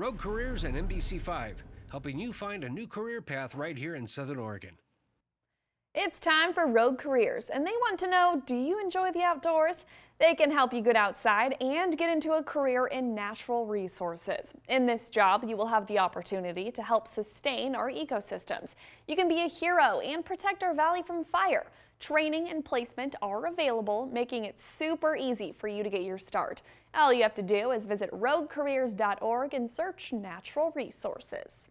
Rogue Careers and NBC5, helping you find a new career path right here in Southern Oregon. It's time for Rogue Careers, and they want to know, do you enjoy the outdoors? They can help you get outside and get into a career in natural resources. In this job, you will have the opportunity to help sustain our ecosystems. You can be a hero and protect our valley from fire. Training and placement are available, making it super easy for you to get your start. All you have to do is visit roguecareers.org and search natural resources.